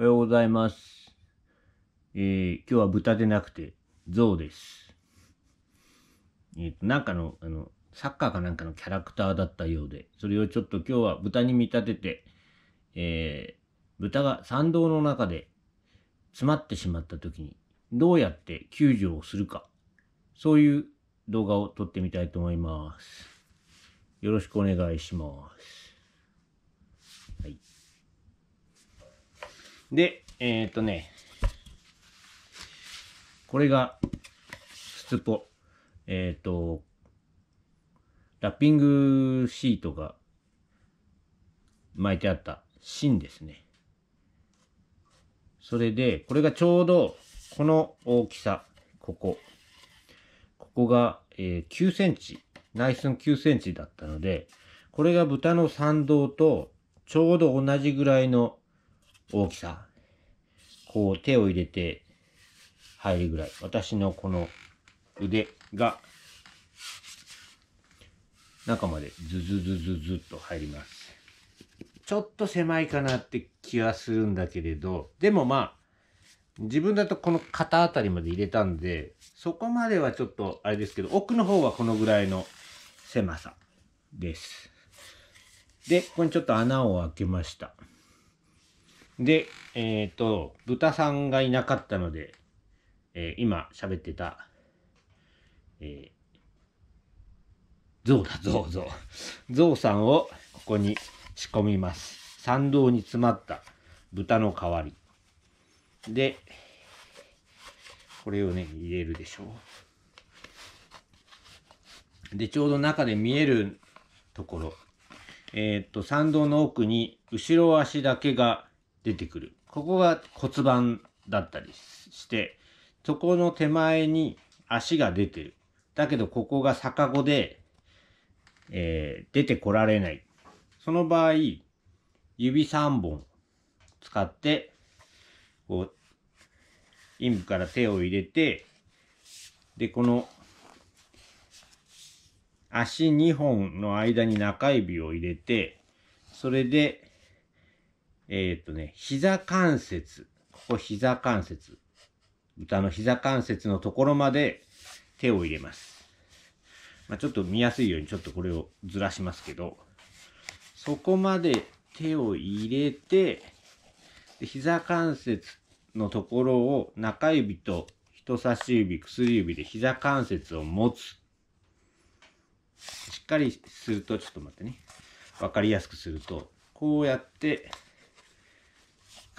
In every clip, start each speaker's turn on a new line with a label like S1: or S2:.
S1: おはようございます。えー、今日は豚でなくて、象です。えっ、ー、と、なんかの、あの、サッカーかなんかのキャラクターだったようで、それをちょっと今日は豚に見立てて、えー、豚が参道の中で詰まってしまった時に、どうやって救助をするか、そういう動画を撮ってみたいと思います。よろしくお願いします。はい。で、えー、っとね、これが、スツポ。えー、っと、ラッピングシートが巻いてあった芯ですね。それで、これがちょうど、この大きさ、ここ。ここが、えー、9センチ、内寸9センチだったので、これが豚の参道とちょうど同じぐらいの大きさ、こう手を入れて入るぐらい。私のこの腕が中までズズズズズっと入ります。ちょっと狭いかなって気はするんだけれど、でもまあ、自分だとこの肩あたりまで入れたんで、そこまではちょっとあれですけど、奥の方はこのぐらいの狭さです。で、ここにちょっと穴を開けました。で、えっ、ー、と、豚さんがいなかったので、えー、今喋ってた、えー、ゾウだ、ゾウ、ゾウ。ゾウさんをここに仕込みます。参道に詰まった豚の代わり。で、これをね、入れるでしょう。で、ちょうど中で見えるところ、えー、っと、参道の奥に後ろ足だけが出てくる。ここが骨盤だったりして、そこの手前に足が出てる。だけどここが逆子で、えー、出てこられない。その場合、指3本使って、こう、陰部から手を入れて、で、この、足2本の間に中指を入れて、それで、えー、っとね、膝関節。ここ膝関節。豚の膝関節のところまで手を入れます。まあ、ちょっと見やすいようにちょっとこれをずらしますけど、そこまで手を入れて、で膝関節のところを中指と人差し指、薬指で膝関節を持つ。しっかりすると、ちょっと待ってね。わかりやすくすると、こうやって、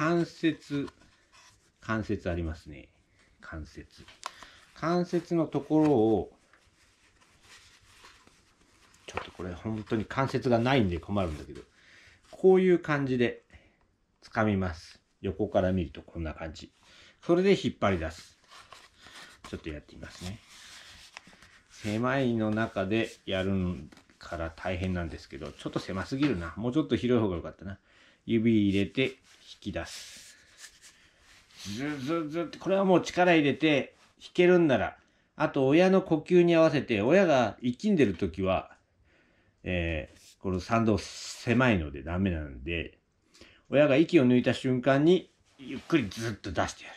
S1: 関節、関節ありますね。関節。関節のところを、ちょっとこれ本当に関節がないんで困るんだけど、こういう感じで掴みます。横から見るとこんな感じ。それで引っ張り出す。ちょっとやってみますね。狭いの中でやるから大変なんですけど、ちょっと狭すぎるな。もうちょっと広い方が良かったな。指入れて引き出す。ずずずって、これはもう力入れて引けるんなら、あと親の呼吸に合わせて、親が息んでる時は、えー、この参道狭いのでダメなんで、親が息を抜いた瞬間に、ゆっくりずっと出してやる。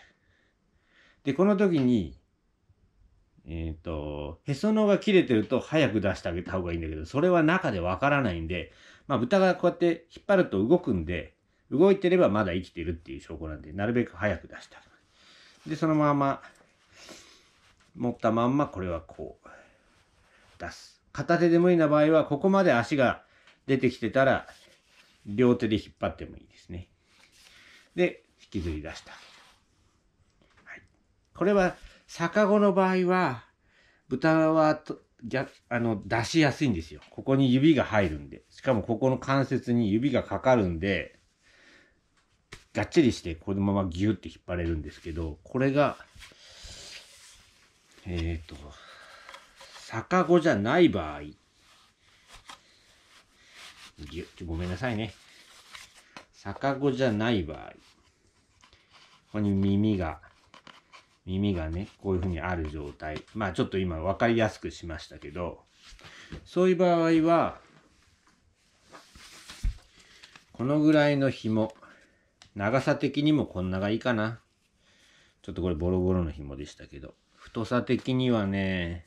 S1: で、この時に、えっ、ー、と、へそのが切れてると早く出してあげた方がいいんだけど、それは中でわからないんで、まあ、豚がこうやって引っ張ると動くんで、動いてればまだ生きてるっていう証拠なんで、なるべく早く出したで、そのまま、持ったまんま、これはこう、出す。片手で無理な場合は、ここまで足が出てきてたら、両手で引っ張ってもいいですね。で、引きずり出した。はい。これは、逆子の場合は、豚は逆、あの、出しやすいんですよ。ここに指が入るんで。しかもここの関節に指がかかるんで、がっちりして、このままギュって引っ張れるんですけど、これが、えっ、ー、と、逆子じゃない場合、ぎゅ、ごめんなさいね。逆子じゃない場合、ここに耳が耳がね、こういうふうにある状態。まあちょっと今分かりやすくしましたけど、そういう場合は、このぐらいの紐。長さ的にもこんながいいかな。ちょっとこれボロボロの紐でしたけど。太さ的にはね、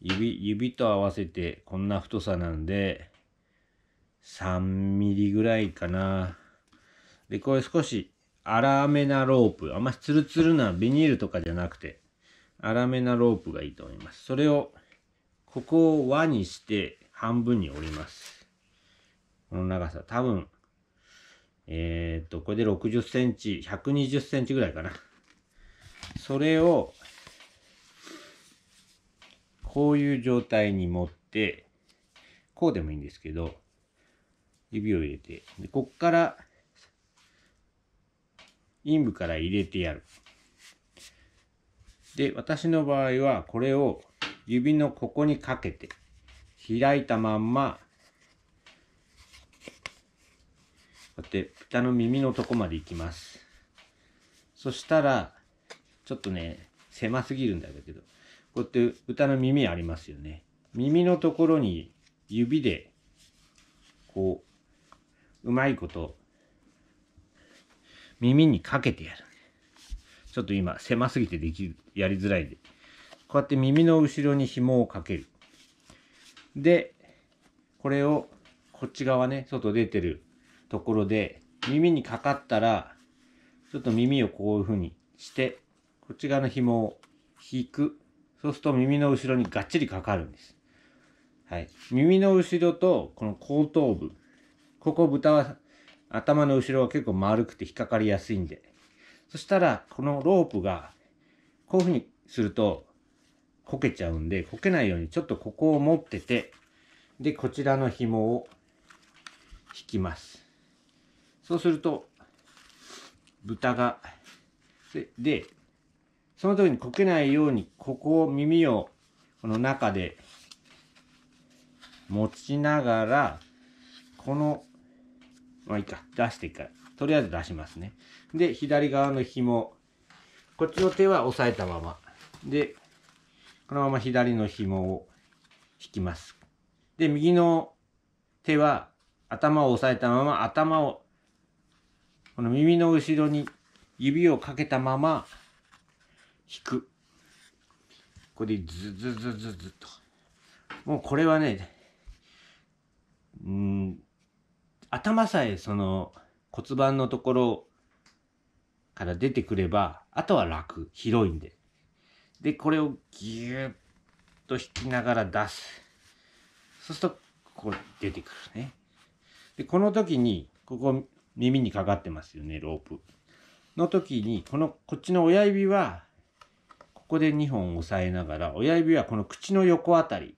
S1: 指、指と合わせてこんな太さなんで、3ミリぐらいかな。で、これ少し粗めなロープ、あんまりツルツルなビニールとかじゃなくて、粗めなロープがいいと思います。それを、ここを輪にして半分に折ります。この長さ、多分、えー、っと、これで60センチ、120センチぐらいかな。それを、こういう状態に持って、こうでもいいんですけど、指を入れて、でこっから陰部から入れてやる。で、私の場合はこれを指のここにかけて、開いたまんま、こうやって豚の耳のとこまで行きます。そしたら、ちょっとね、狭すぎるんだけど、こうやって豚の耳ありますよね。耳のところに指で、こう、うまいこと耳にかけてやる。ちょっと今狭すぎてでき、る、やりづらいで。こうやって耳の後ろに紐をかける。で、これをこっち側ね、外出てるところで、耳にかかったら、ちょっと耳をこういう風にして、こっち側の紐を引く。そうすると耳の後ろにがっちりかかるんです。はい。耳の後ろと、この後頭部。ここ豚は頭の後ろは結構丸くて引っかかりやすいんで。そしたら、このロープが、こういう風にすると、こけちゃうんで、こけないようにちょっとここを持ってて、で、こちらの紐を引きます。そうすると、豚が、で、その時にこけないように、ここを耳を、この中で持ちながら、このまあいいか。出してから。とりあえず出しますね。で、左側の紐。こっちの手は押さえたまま。で、このまま左の紐を引きます。で、右の手は頭を押さえたまま、頭を、この耳の後ろに指をかけたまま引く。ここでズズズズズと。もうこれはね、うん、頭さえその骨盤のところから出てくれば、あとは楽、広いんで。で、これをぎゅっと引きながら出す。そうすると、こう出てくるね。で、この時に、ここ耳にかかってますよね、ロープ。の時に、この、こっちの親指は、ここで2本押さえながら、親指はこの口の横あたり、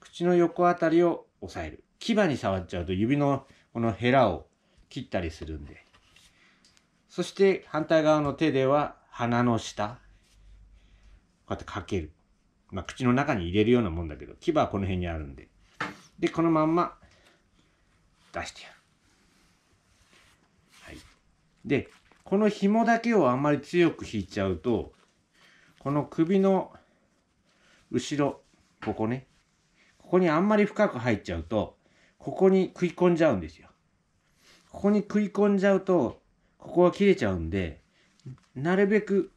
S1: 口の横あたりを押さえる。牙に触っちゃうと指のこのヘラを切ったりするんで。そして反対側の手では鼻の下、こうやってかける。まあ、口の中に入れるようなもんだけど、牙はこの辺にあるんで。で、このまんま出してやる。はい。で、この紐だけをあんまり強く引いちゃうと、この首の後ろ、ここね。ここにあんまり深く入っちゃうと、ここに食い込んじゃうんですよ。ここに食い込んじゃうと、ここは切れちゃうんで、なるべく、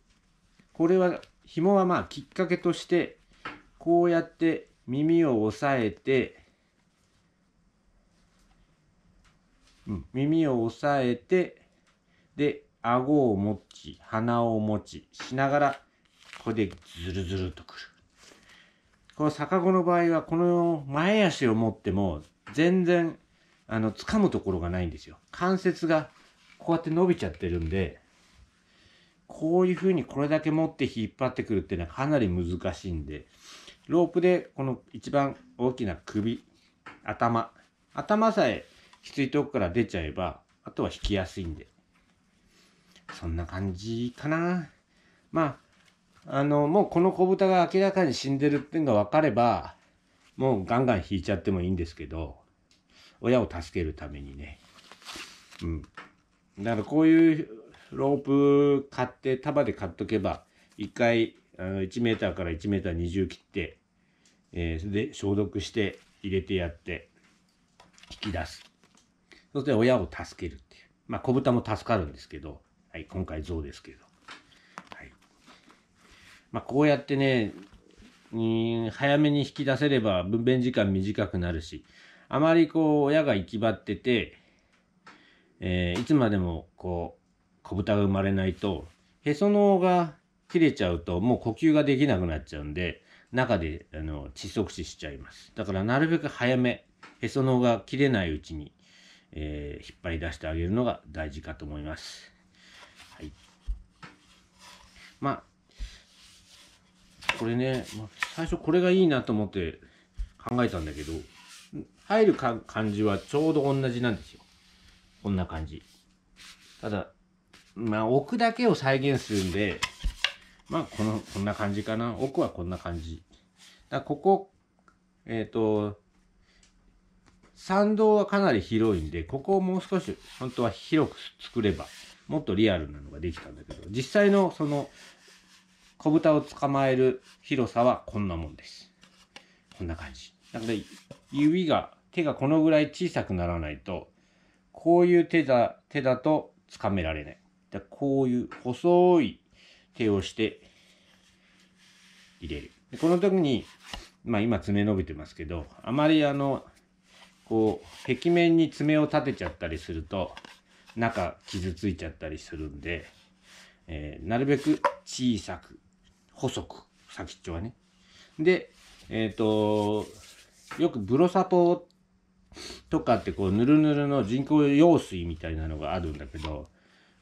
S1: これは、紐はまあきっかけとして、こうやって耳を押さえて、うん、耳を押さえて、で、顎を持ち、鼻を持ち、しながら、ここでズルズルとくる。この逆子の場合は、この前足を持っても全然、あの、掴むところがないんですよ。関節がこうやって伸びちゃってるんで、こういう風にこれだけ持って引っ張ってくるっていうのはかなり難しいんで、ロープでこの一番大きな首、頭、頭さえきついとこから出ちゃえば、あとは引きやすいんで。そんな感じかな。まあ、あの、もうこの子豚が明らかに死んでるっていうのが分かれば、もうガンガン引いちゃってもいいんですけど、親を助けるためにね。うん。だからこういうロープ買って、束で買っとけば、一回、あの1メーターから1メーター20切って、えー、で、消毒して、入れてやって、引き出す。そして親を助けるっていう。まあ、子豚も助かるんですけど、はい、今回象ですけど。はい。まあ、こうやってね、早めに引き出せれば分娩時間短くなるし、あまりこう、親が行き場ってて、えー、いつまでもこう、子豚が生まれないと、へその緒が切れちゃうと、もう呼吸ができなくなっちゃうんで、中であの窒息死しちゃいます。だからなるべく早め、へその緒が切れないうちに、えー、引っ張り出してあげるのが大事かと思います。はい。まあ、これね、まあ、最初これがいいなと思って考えたんだけど、入るか感じはちょうど同じなんですよ。こんな感じ。ただ、まあ、奥だけを再現するんで、まあ、この、こんな感じかな。奥はこんな感じ。だここ、えっ、ー、と、参道はかなり広いんで、ここをもう少し、本当は広く作れば、もっとリアルなのができたんだけど、実際のその、小豚を捕まえる広さはこんなもんです。こんな感じ。だから、指が手がこのぐらい小さくならないと、こういう手だ、手だと掴められない。だこういう細い手をして入れる。でこの時に、まあ今爪伸びてますけど、あまりあの、こう、壁面に爪を立てちゃったりすると、中傷ついちゃったりするんで、えー、なるべく小さく、細く、先っちょはね。で、えっ、ー、と、よくブロサポとかってこうぬるぬるの人工用水みたいなのがあるんだけど、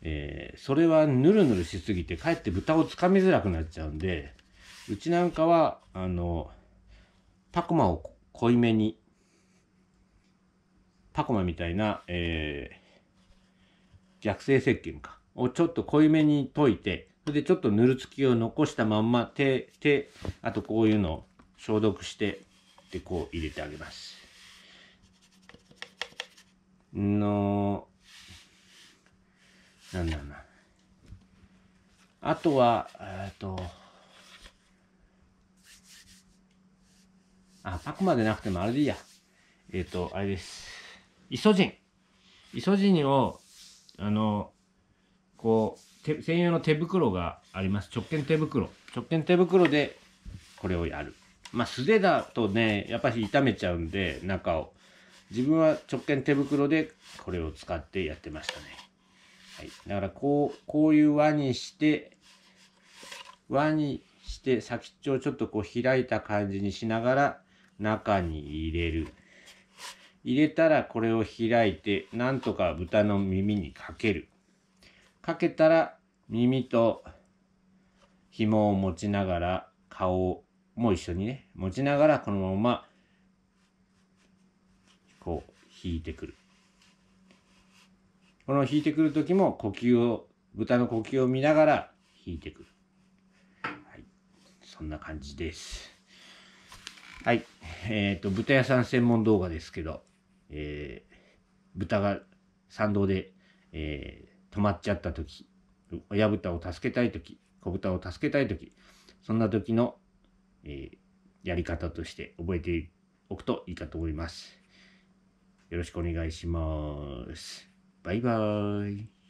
S1: えー、それはぬるぬるしすぎてかえって豚をつかみづらくなっちゃうんでうちなんかはあのパコマを濃いめにパコマみたいな、えー、逆性石鹸かをちょっと濃いめに溶いてそれでちょっとぬるつきを残したまんま手手あとこういうのを消毒してでこう入れてあげます。の、なんだろうな。あとは、えっと、あ、パクまでなくてもあれでいいや。えっ、ー、と、あれです。イソジン。イソジンを、あの、こう、専用の手袋があります。直剣手袋。直剣手袋で、これをやる。まあ、素手だとね、やっぱり痛めちゃうんで、中を。自分は直剣手袋でこれを使ってやってましたね。はい、だからこう、こういう輪にして、輪にして先っちょをちょっとこう開いた感じにしながら中に入れる。入れたらこれを開いて、なんとか豚の耳にかける。かけたら耳と紐を持ちながら顔も一緒にね、持ちながらこのままこう引いてくる。この引いてくる時も呼吸を、豚の呼吸を見ながら引いてくる。はい。そんな感じです。はい。えっ、ー、と、豚屋さん専門動画ですけど、えー、豚が参道で、えー、止まっちゃった時、親豚を助けたい時、子豚を助けたい時、そんな時の、えー、やり方として覚えておくといいかと思います。よろしくお願いします。バイバーイ。